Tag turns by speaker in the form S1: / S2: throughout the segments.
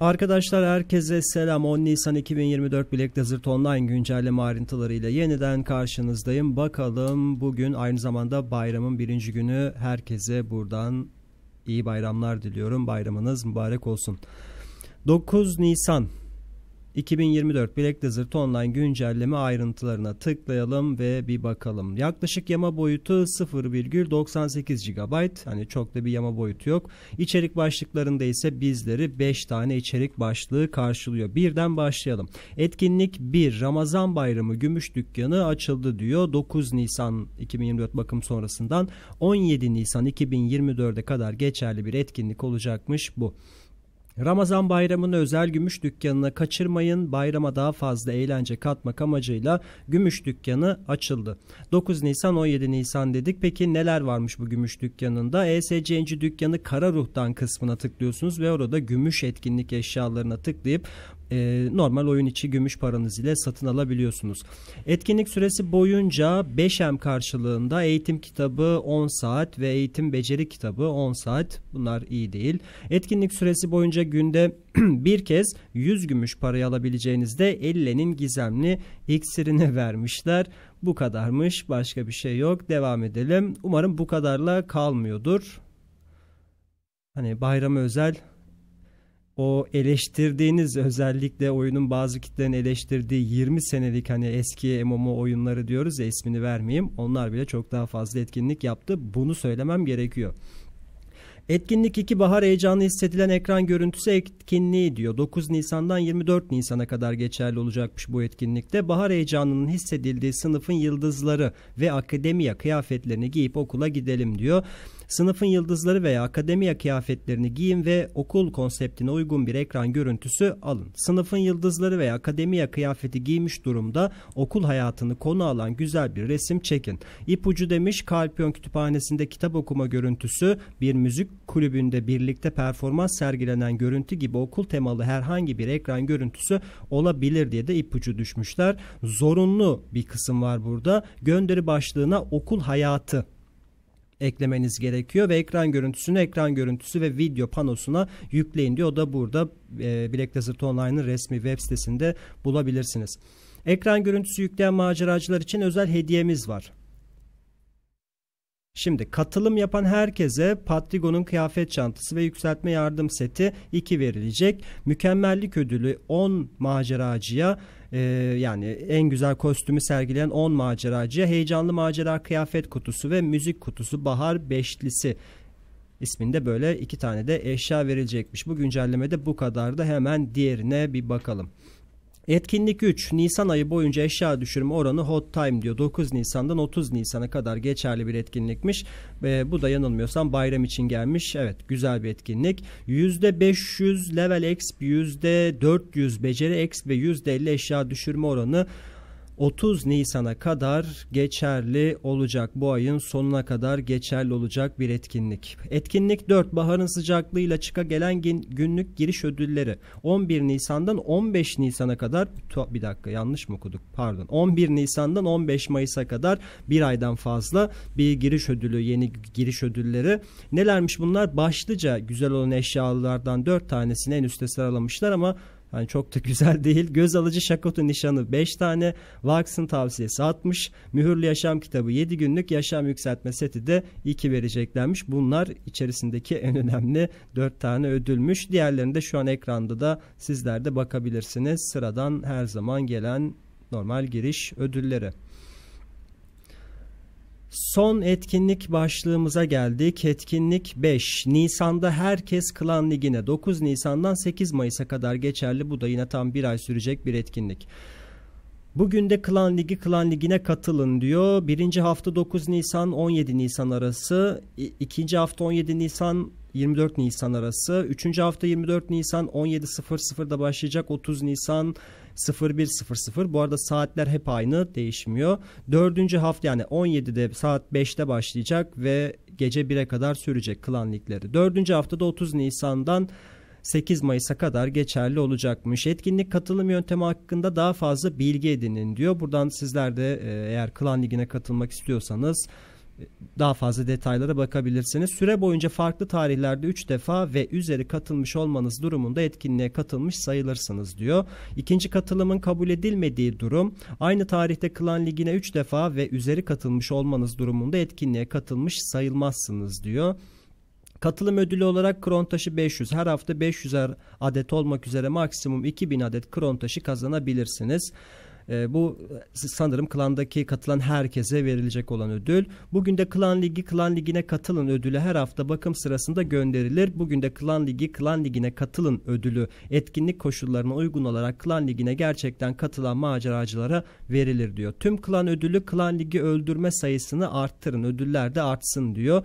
S1: Arkadaşlar herkese selam. 10 Nisan 2024 Black Desert Online güncelleme ayrıntılarıyla yeniden karşınızdayım. Bakalım bugün aynı zamanda bayramın birinci günü. Herkese buradan iyi bayramlar diliyorum. Bayramınız mübarek olsun. 9 Nisan 2024 Black Desert Online güncelleme ayrıntılarına tıklayalım ve bir bakalım. Yaklaşık yama boyutu 0,98 GB. Hani çok da bir yama boyutu yok. İçerik başlıklarında ise bizleri 5 tane içerik başlığı karşılıyor. Birden başlayalım. Etkinlik 1 Ramazan Bayramı Gümüş Dükkanı açıldı diyor. 9 Nisan 2024 bakım sonrasından 17 Nisan 2024'e kadar geçerli bir etkinlik olacakmış bu. Ramazan bayramını özel gümüş dükkanına kaçırmayın. Bayrama daha fazla eğlence katmak amacıyla gümüş dükkanı açıldı. 9 Nisan 17 Nisan dedik. Peki neler varmış bu gümüş dükkanında? ESCNC dükkanı Kara Ruh'tan kısmına tıklıyorsunuz ve orada gümüş etkinlik eşyalarına tıklayıp e, normal oyun içi gümüş paranız ile satın alabiliyorsunuz. Etkinlik süresi boyunca 5M karşılığında eğitim kitabı 10 saat ve eğitim beceri kitabı 10 saat. Bunlar iyi değil. Etkinlik süresi boyunca günde bir kez 100 gümüş parayı alabileceğinizde Ellen'in gizemli iksirini vermişler. Bu kadarmış. Başka bir şey yok. Devam edelim. Umarım bu kadarla kalmıyordur. Hani bayrama özel o eleştirdiğiniz özellikle oyunun bazı kitlerin eleştirdiği 20 senelik hani eski MMO oyunları diyoruz ya ismini vermeyeyim. Onlar bile çok daha fazla etkinlik yaptı. Bunu söylemem gerekiyor. Etkinlik 2 bahar heyecanı hissedilen ekran görüntüsü etkinliği diyor. 9 Nisan'dan 24 Nisan'a kadar geçerli olacakmış bu etkinlikte. Bahar heyecanının hissedildiği sınıfın yıldızları ve akademiya kıyafetlerini giyip okula gidelim diyor. Sınıfın yıldızları veya akademiya kıyafetlerini giyin ve okul konseptine uygun bir ekran görüntüsü alın. Sınıfın yıldızları veya akademiya kıyafeti giymiş durumda okul hayatını konu alan güzel bir resim çekin. İpucu demiş Kalpiyon Kütüphanesi'nde kitap okuma görüntüsü, bir müzik kulübünde birlikte performans sergilenen görüntü gibi okul temalı herhangi bir ekran görüntüsü olabilir diye de ipucu düşmüşler. Zorunlu bir kısım var burada. Gönderi başlığına okul hayatı eklemeniz gerekiyor ve ekran görüntüsünü ekran görüntüsü ve video panosuna yükleyin diyor. O da burada e, Black Desert Online'ın resmi web sitesinde bulabilirsiniz. Ekran görüntüsü yükleyen maceracılar için özel hediyemiz var. Şimdi katılım yapan herkese Patrigo'nun kıyafet çantası ve yükseltme yardım seti 2 verilecek. Mükemmellik ödülü 10 maceracıya ee, yani en güzel kostümü sergileyen 10 maceracı heyecanlı macera kıyafet kutusu ve müzik kutusu bahar beşlisi isminde böyle iki tane de eşya verilecekmiş. Bu güncellemede bu kadar da hemen diğerine bir bakalım. Etkinlik 3. Nisan ayı boyunca eşya düşürme oranı hot time diyor. 9 Nisan'dan 30 Nisan'a kadar geçerli bir etkinlikmiş. E, bu da yanılmıyorsam bayram için gelmiş. Evet güzel bir etkinlik. %500 level exp, %400 beceri exp ve %50 eşya düşürme oranı 30 Nisan'a kadar geçerli olacak. Bu ayın sonuna kadar geçerli olacak bir etkinlik. Etkinlik 4 baharın sıcaklığıyla çıka gelen günlük giriş ödülleri 11 Nisan'dan 15 Nisan'a kadar bir dakika yanlış mı okuduk pardon 11 Nisan'dan 15 Mayıs'a kadar bir aydan fazla bir giriş ödülü yeni giriş ödülleri nelermiş bunlar başlıca güzel olan eşyalardan 4 tanesini en üste sıralamışlar ama yani çok da güzel değil. Göz alıcı şakotu nişanı 5 tane. Vax'ın tavsiyesi 60. Mühürlü yaşam kitabı 7 günlük. Yaşam yükseltme seti de 2 vereceklermiş. Bunlar içerisindeki en önemli 4 tane ödülmüş. Diğerlerini de şu an ekranda da sizler de bakabilirsiniz. Sıradan her zaman gelen normal giriş ödülleri. Son etkinlik başlığımıza geldik. Etkinlik 5. Nisan'da herkes Klan Ligi'ne 9 Nisan'dan 8 Mayıs'a kadar geçerli. Bu da yine tam bir ay sürecek bir etkinlik. Bugün de Klan Ligi Klan Ligi'ne katılın diyor. Birinci hafta 9 Nisan 17 Nisan arası. ikinci hafta 17 Nisan 24 Nisan arası. Üçüncü hafta 24 Nisan 17.00'da başlayacak. 30 Nisan 01.00. Bu arada saatler hep aynı değişmiyor. Dördüncü hafta yani 17'de saat 5'te başlayacak ve gece 1'e kadar sürecek klan ligleri. Dördüncü haftada 30 Nisan'dan 8 Mayıs'a kadar geçerli olacakmış. Etkinlik katılım yöntemi hakkında daha fazla bilgi edinin diyor. Buradan sizler de e, eğer Klan Ligi'ne katılmak istiyorsanız daha fazla detaylara bakabilirsiniz. Süre boyunca farklı tarihlerde 3 defa ve üzeri katılmış olmanız durumunda etkinliğe katılmış sayılırsınız diyor. İkinci katılımın kabul edilmediği durum aynı tarihte klan ligine 3 defa ve üzeri katılmış olmanız durumunda etkinliğe katılmış sayılmazsınız diyor. Katılım ödülü olarak kron taşı 500 her hafta 500'er adet olmak üzere maksimum 2000 adet kron taşı kazanabilirsiniz. E, bu sanırım klandaki katılan herkese verilecek olan ödül. Bugün de klan ligi klan ligine katılın ödülü her hafta bakım sırasında gönderilir. Bugün de klan ligi klan ligine katılın ödülü etkinlik koşullarına uygun olarak klan ligine gerçekten katılan maceracılara verilir diyor. Tüm klan ödülü klan ligi öldürme sayısını arttırın ödüller de artsın diyor.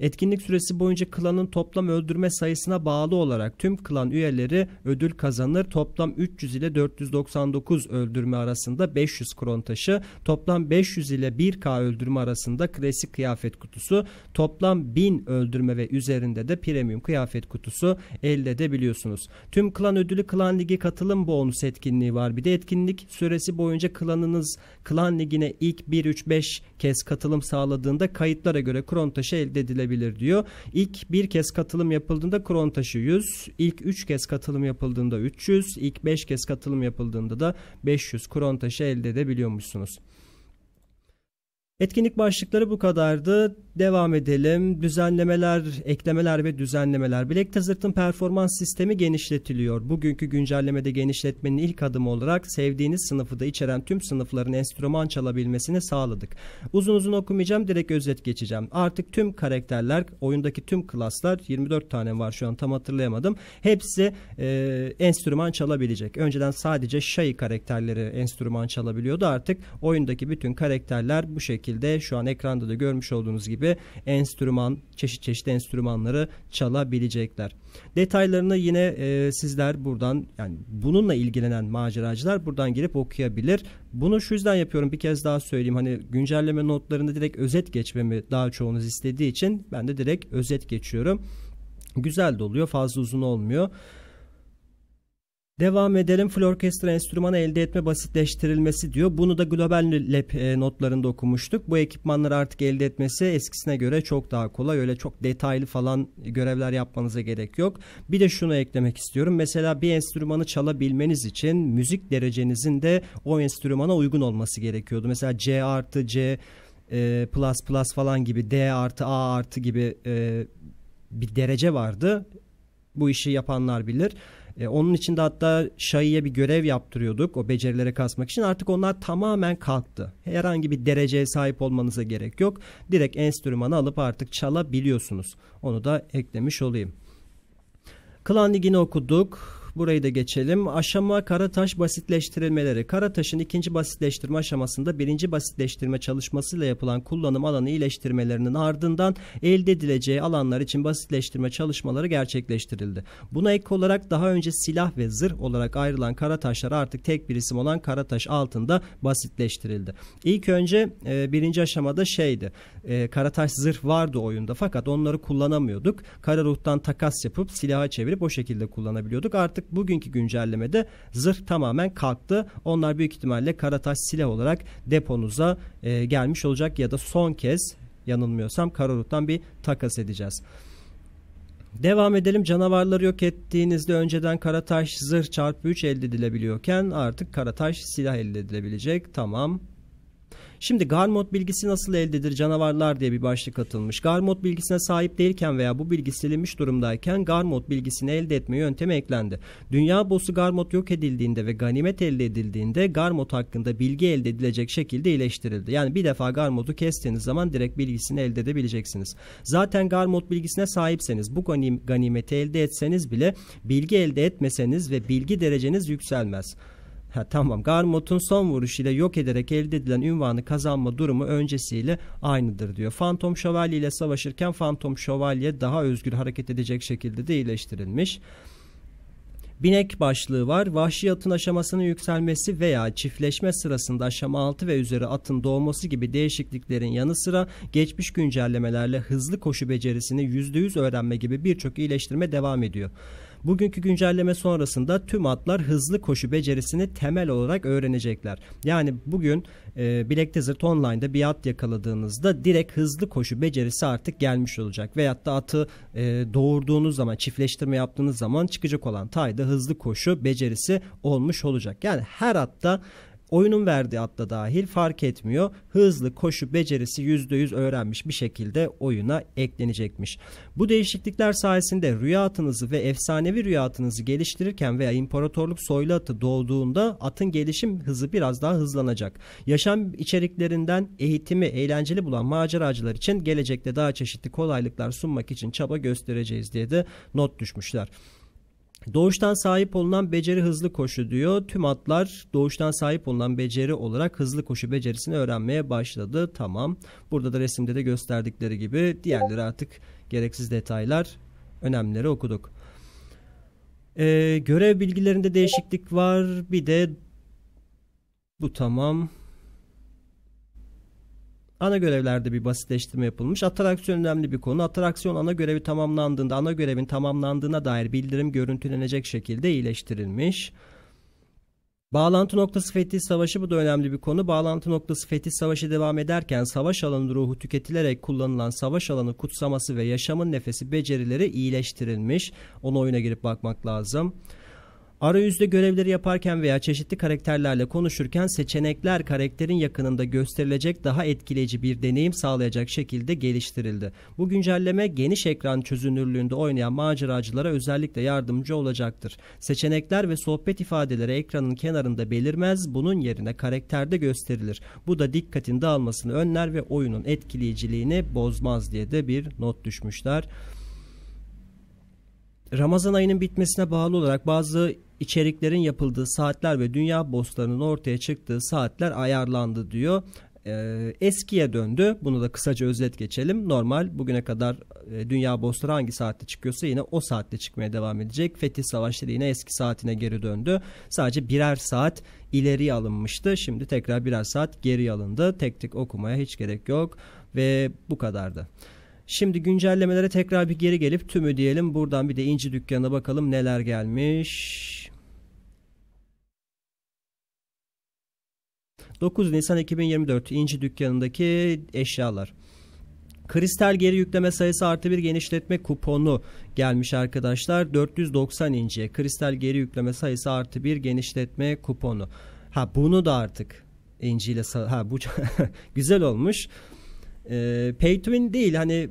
S1: Etkinlik süresi boyunca klanın toplam öldürme sayısına bağlı olarak tüm klan üyeleri ödül kazanır. Toplam 300 ile 499 öldürme arasında arasında 500 kron taşı, toplam 500 ile 1K öldürme arasında klasik kıyafet kutusu, toplam 1000 öldürme ve üzerinde de premium kıyafet kutusu elde edebiliyorsunuz. Tüm klan ödülü klan ligi katılım bonus etkinliği var. Bir de etkinlik süresi boyunca klanınız klan ligine ilk 1-3-5 kez katılım sağladığında kayıtlara göre kron taşı elde edilebilir diyor. İlk bir kez katılım yapıldığında kron taşı 100, ilk 3 kez katılım yapıldığında 300, ilk 5 kez katılım yapıldığında da 500 kron ton taşı elde edebiliyormuşsunuz. Etkinlik başlıkları bu kadardı. Devam edelim. Düzenlemeler, eklemeler ve düzenlemeler. Black Dessert'ın performans sistemi genişletiliyor. Bugünkü güncellemede genişletmenin ilk adımı olarak sevdiğiniz sınıfı da içeren tüm sınıfların enstrüman çalabilmesini sağladık. Uzun uzun okumayacağım, direkt özet geçeceğim. Artık tüm karakterler, oyundaki tüm klaslar, 24 tane var şu an tam hatırlayamadım. Hepsi e, enstrüman çalabilecek. Önceden sadece Shay karakterleri enstrüman çalabiliyordu. Artık oyundaki bütün karakterler bu şekilde şu an ekranda da görmüş olduğunuz gibi gibi enstrüman, çeşit çeşit enstrümanları çalabilecekler. Detaylarını yine e, sizler buradan yani bununla ilgilenen maceracılar buradan girip okuyabilir. Bunu şu yüzden yapıyorum bir kez daha söyleyeyim. Hani güncelleme notlarında direkt özet geçmemi daha çoğunuz istediği için ben de direkt özet geçiyorum. Güzel de oluyor fazla uzun olmuyor. Devam edelim. Florkestra enstrümanı elde etme basitleştirilmesi diyor. Bunu da Global Lab e, notlarında okumuştuk. Bu ekipmanları artık elde etmesi eskisine göre çok daha kolay. Öyle çok detaylı falan görevler yapmanıza gerek yok. Bir de şunu eklemek istiyorum. Mesela bir enstrümanı çalabilmeniz için müzik derecenizin de o enstrümana uygun olması gerekiyordu. Mesela C artı C e, plus plus falan gibi D artı A artı gibi e, bir derece vardı. Bu işi yapanlar bilir. E, onun için de hatta Şahi'ye bir görev yaptırıyorduk o becerilere kasmak için. Artık onlar tamamen kalktı. Herhangi bir dereceye sahip olmanıza gerek yok. Direkt enstrümanı alıp artık çalabiliyorsunuz. Onu da eklemiş olayım. Klan Ligi'ni okuduk. Burayı da geçelim. Aşama Karataş basitleştirilmeleri. Karataş'ın ikinci basitleştirme aşamasında birinci basitleştirme çalışmasıyla yapılan kullanım alanı iyileştirmelerinin ardından elde edileceği alanlar için basitleştirme çalışmaları gerçekleştirildi. Buna ek olarak daha önce silah ve zırh olarak ayrılan Karataşlar artık tek bir isim olan Karataş altında basitleştirildi. İlk önce e, birinci aşamada şeydi. E, Karataş zırh vardı oyunda fakat onları kullanamıyorduk. Kara ruhtan takas yapıp silaha çevirip o şekilde kullanabiliyorduk. Artık bakmıştık. Bugünkü güncellemede zırh tamamen kalktı. Onlar büyük ihtimalle karataş silah olarak deponuza e, gelmiş olacak ya da son kez yanılmıyorsam Karorut'tan bir takas edeceğiz. Devam edelim canavarları yok ettiğinizde önceden karataş zırh çarpı 3 elde edilebiliyorken artık karataş silah elde edilebilecek. Tamam Şimdi Garmot bilgisi nasıl elde eldedir canavarlar diye bir başlık atılmış. Garmot bilgisine sahip değilken veya bu bilgi silinmiş durumdayken Garmot bilgisini elde etme yöntemi eklendi. Dünya boss'u Garmot yok edildiğinde ve ganimet elde edildiğinde Garmot hakkında bilgi elde edilecek şekilde iyileştirildi. Yani bir defa Garmot'u kestiğiniz zaman direkt bilgisini elde edebileceksiniz. Zaten Garmot bilgisine sahipseniz bu ganimeti elde etseniz bile bilgi elde etmeseniz ve bilgi dereceniz yükselmez. Ha, tamam Garmot'un son vuruşuyla yok ederek elde edilen ünvanı kazanma durumu öncesiyle aynıdır diyor. Phantom Şövalye ile savaşırken Phantom Şövalye daha özgür hareket edecek şekilde de iyileştirilmiş. Binek başlığı var. Vahşi atın aşamasının yükselmesi veya çiftleşme sırasında aşama 6 ve üzeri atın doğması gibi değişikliklerin yanı sıra geçmiş güncellemelerle hızlı koşu becerisini %100 öğrenme gibi birçok iyileştirme devam ediyor. Bugünkü güncelleme sonrasında tüm atlar hızlı koşu becerisini temel olarak öğrenecekler. Yani bugün e, Black Desert Online'da bir at yakaladığınızda direkt hızlı koşu becerisi artık gelmiş olacak. Veyahut da atı e, doğurduğunuz zaman çiftleştirme yaptığınız zaman çıkacak olan tayda hızlı koşu becerisi olmuş olacak. Yani her atta Oyunun verdiği atla dahil fark etmiyor. Hızlı koşu becerisi %100 öğrenmiş bir şekilde oyuna eklenecekmiş. Bu değişiklikler sayesinde rüya atınızı ve efsanevi rüya atınızı geliştirirken veya imparatorluk soylu atı doğduğunda atın gelişim hızı biraz daha hızlanacak. Yaşam içeriklerinden eğitimi eğlenceli bulan maceracılar için gelecekte daha çeşitli kolaylıklar sunmak için çaba göstereceğiz diye de not düşmüşler. Doğuştan sahip olunan beceri hızlı koşu diyor. Tüm atlar doğuştan sahip olunan beceri olarak hızlı koşu becerisini öğrenmeye başladı. Tamam. Burada da resimde de gösterdikleri gibi diğerleri artık gereksiz detaylar önemleri okuduk. Ee, görev bilgilerinde değişiklik var. Bir de bu tamam. Ana görevlerde bir basitleştirme yapılmış. Atraksiyon önemli bir konu. Atraksiyon ana görevi tamamlandığında ana görevin tamamlandığına dair bildirim görüntülenecek şekilde iyileştirilmiş. Bağlantı noktası fetih savaşı bu da önemli bir konu. Bağlantı noktası fetih savaşı devam ederken savaş alanı ruhu tüketilerek kullanılan savaş alanı kutsaması ve yaşamın nefesi becerileri iyileştirilmiş. Onu oyuna girip bakmak lazım. Arayüzde görevleri yaparken veya çeşitli karakterlerle konuşurken seçenekler karakterin yakınında gösterilecek daha etkileyici bir deneyim sağlayacak şekilde geliştirildi. Bu güncelleme geniş ekran çözünürlüğünde oynayan maceracılara özellikle yardımcı olacaktır. Seçenekler ve sohbet ifadeleri ekranın kenarında belirmez, bunun yerine karakterde gösterilir. Bu da dikkatin dağılmasını önler ve oyunun etkileyiciliğini bozmaz diye de bir not düşmüşler. Ramazan ayının bitmesine bağlı olarak bazı içeriklerin yapıldığı saatler ve dünya bosslarının ortaya çıktığı saatler ayarlandı diyor. Ee, eskiye döndü. Bunu da kısaca özet geçelim. Normal bugüne kadar e, dünya bossları hangi saatte çıkıyorsa yine o saatte çıkmaya devam edecek. Fetih savaşları yine eski saatine geri döndü. Sadece birer saat ileri alınmıştı. Şimdi tekrar birer saat geri alındı. Tek tek okumaya hiç gerek yok ve bu kadardı. Şimdi güncellemelere tekrar bir geri gelip tümü diyelim. Buradan bir de inci dükkanına bakalım neler gelmiş. 9 Nisan 2024 inci dükkanındaki eşyalar. Kristal geri yükleme sayısı artı bir genişletme kuponu gelmiş arkadaşlar. 490 inciye kristal geri yükleme sayısı artı bir genişletme kuponu. Ha bunu da artık inciyle ha bu güzel olmuş. E, pay to win değil hani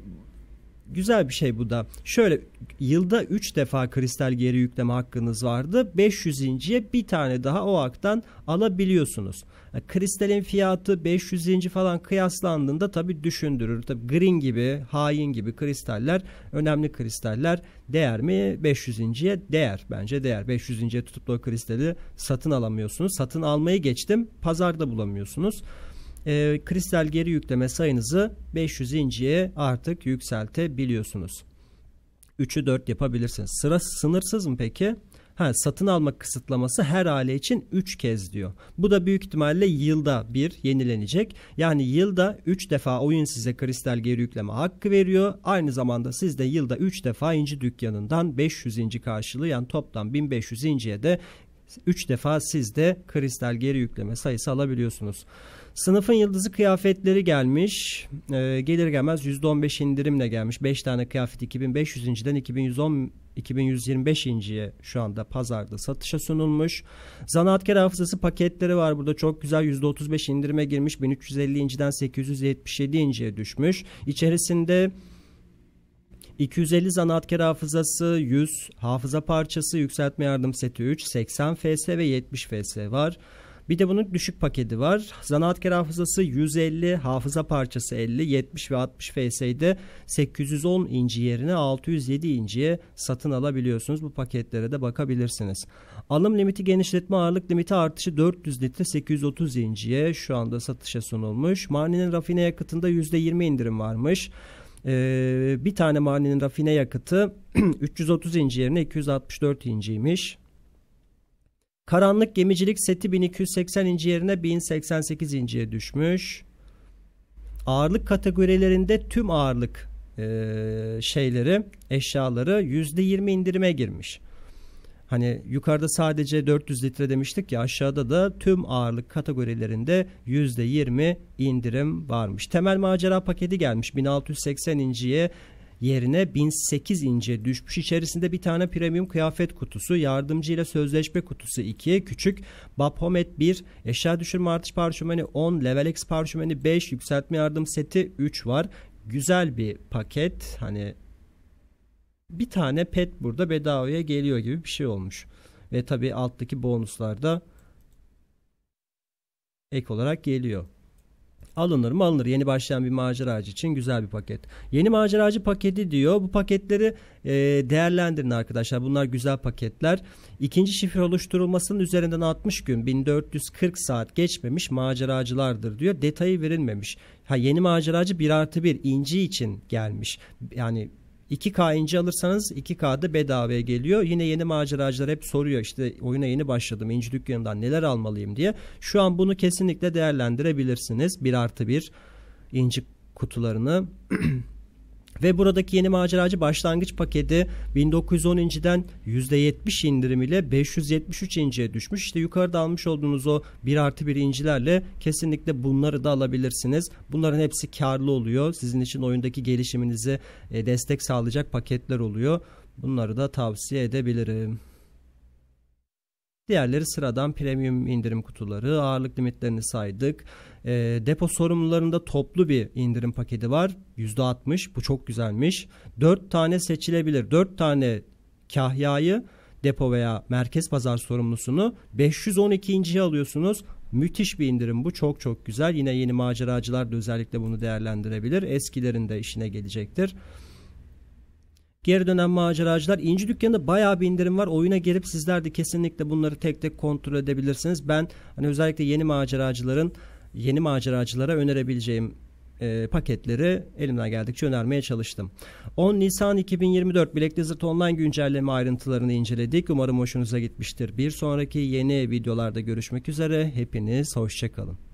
S1: güzel bir şey bu da. Şöyle yılda 3 defa kristal geri yükleme hakkınız vardı. 500 inciye bir tane daha o haktan alabiliyorsunuz. Yani e, kristalin fiyatı 500 inci falan kıyaslandığında tabi düşündürür. Tabi green gibi, hain gibi kristaller, önemli kristaller değer mi? 500 inciye değer. Bence değer. 500 inciye tutup da o kristali satın alamıyorsunuz. Satın almayı geçtim. Pazarda bulamıyorsunuz e, kristal geri yükleme sayınızı 500 inciye artık yükseltebiliyorsunuz. 3'ü 4 yapabilirsiniz. Sıra sınırsız mı peki? Ha, satın alma kısıtlaması her hale için 3 kez diyor. Bu da büyük ihtimalle yılda bir yenilenecek. Yani yılda 3 defa oyun size kristal geri yükleme hakkı veriyor. Aynı zamanda siz de yılda 3 defa inci dükkanından 500 inci karşılığı yani toplam 1500 inciye de 3 defa siz de kristal geri yükleme sayısı alabiliyorsunuz. Sınıfın yıldızı kıyafetleri gelmiş. E, gelir gelmez %15 indirimle gelmiş. 5 tane kıyafet 2500 inciden 2110 2125 inciye şu anda pazarda satışa sunulmuş. Zanaatkar hafızası paketleri var burada çok güzel %35 indirime girmiş. 1350 inciden 877 inciye düşmüş. İçerisinde 250 zanaatkar hafızası 100, hafıza parçası, yükseltme yardım seti 3, 80 FS ve 70 FS var. Bir de bunun düşük paketi var. Zanaatkar hafızası 150, hafıza parçası 50, 70 ve 60 FS'de 810 inci yerine 607 inciye satın alabiliyorsunuz. Bu paketlere de bakabilirsiniz. Alım limiti genişletme ağırlık limiti artışı 400 litre 830 inciye şu anda satışa sunulmuş. Marni'nin rafine yakıtında %20 indirim varmış. Ee, bir tane mahallenin rafine yakıtı 330 inci yerine 264 inciymiş. Karanlık gemicilik seti 1280 inci yerine 1088 inciye düşmüş. Ağırlık kategorilerinde tüm ağırlık e, şeyleri, eşyaları %20 indirime girmiş. Hani yukarıda sadece 400 litre demiştik ya aşağıda da tüm ağırlık kategorilerinde %20 indirim varmış. Temel macera paketi gelmiş 1680 inciye yerine 1008 ince düşmüş. İçerisinde bir tane premium kıyafet kutusu, yardımcı ile sözleşme kutusu 2, küçük Baphomet 1, eşya düşürme artış parşömeni 10, Level X parşömeni 5, yükseltme yardım seti 3 var. Güzel bir paket. Hani bir tane pet burada bedavaya geliyor gibi bir şey olmuş. Ve tabi alttaki bonuslarda ek olarak geliyor. Alınır mı alınır. Yeni başlayan bir maceracı için güzel bir paket. Yeni maceracı paketi diyor. Bu paketleri e, değerlendirin arkadaşlar. Bunlar güzel paketler. İkinci şifre oluşturulmasının üzerinden 60 gün 1440 saat geçmemiş maceracılardır diyor. Detayı verilmemiş. Ha, yeni maceracı 1 artı 1 inci için gelmiş. Yani 2K ince alırsanız 2K'da bedavaya geliyor. Yine yeni maceracılar hep soruyor işte oyuna yeni başladım inci dükkanından neler almalıyım diye. Şu an bunu kesinlikle değerlendirebilirsiniz. 1 artı 1 inci kutularını Ve buradaki yeni maceracı başlangıç paketi 1910 inciden %70 indirim ile 573 inciye düşmüş. İşte yukarıda almış olduğunuz o 1 artı 1 incilerle kesinlikle bunları da alabilirsiniz. Bunların hepsi karlı oluyor. Sizin için oyundaki gelişiminizi e, destek sağlayacak paketler oluyor. Bunları da tavsiye edebilirim. Diğerleri sıradan premium indirim kutuları, ağırlık limitlerini saydık. E, depo sorumlularında toplu bir indirim paketi var. %60 bu çok güzelmiş. 4 tane seçilebilir. 4 tane kahyayı depo veya merkez pazar sorumlusunu 512. alıyorsunuz. Müthiş bir indirim bu. Çok çok güzel. Yine yeni maceracılar da özellikle bunu değerlendirebilir. Eskilerin de işine gelecektir. Geri dönen maceracılar İnci Dükkanı'nda bayağı bir indirim var. Oyuna gelip sizler de kesinlikle bunları tek tek kontrol edebilirsiniz. Ben hani özellikle yeni maceracıların yeni maceracılara önerebileceğim e, paketleri elimden geldikçe önermeye çalıştım. 10 Nisan 2024 Black Desert Online güncelleme ayrıntılarını inceledik. Umarım hoşunuza gitmiştir. Bir sonraki yeni videolarda görüşmek üzere. Hepiniz hoşçakalın.